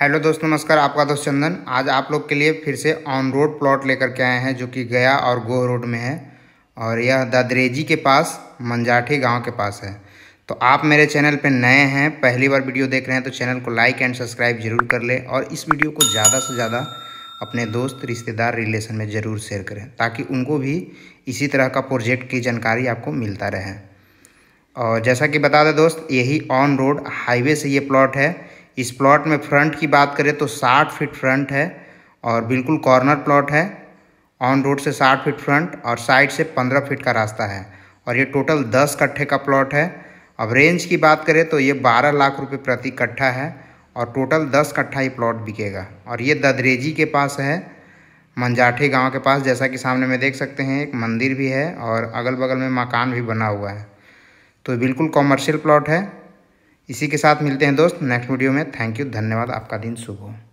hello दोस्तों नमस्कार आपका दोस्त चंदन आज आप लोग के लिए फिर से ऑन रोड प्लॉट लेकर के आए हैं जो कि गया और गोह रोड में है और यह दादरेजी के पास मंजाठी गांव के पास है तो आप मेरे चैनल पर नए हैं पहली बार वीडियो देख रहे हैं तो चैनल को लाइक एंड सब्सक्राइब जरूर कर लें और इस वीडियो को ज़्यादा से ज़्यादा अपने दोस्त रिश्तेदार रिलेशन में ज़रूर शेयर करें ताकि उनको भी इसी तरह का प्रोजेक्ट की जानकारी आपको मिलता रहे और जैसा कि बता दें दोस्त यही ऑन रोड हाईवे से ये प्लॉट है इस प्लॉट में फ्रंट की बात करें तो 60 फीट फ्रंट है और बिल्कुल कॉर्नर प्लॉट है ऑन रोड से 60 फीट फ्रंट और साइड से 15 फीट का रास्ता है और ये टोटल 10 कट्ठे का प्लॉट है अब रेंज की बात करें तो ये 12 लाख रुपए प्रति कट्ठा है और टोटल 10 कट्ठा ही प्लॉट बिकेगा और ये ददरेजी के पास है मंजाठी गाँव के पास जैसा कि सामने में देख सकते हैं एक मंदिर भी है और अगल बगल में मकान भी बना हुआ है तो बिल्कुल कॉमर्शियल प्लॉट है इसी के साथ मिलते हैं दोस्त नेक्स्ट वीडियो में थैंक यू धन्यवाद आपका दिन शुभ हो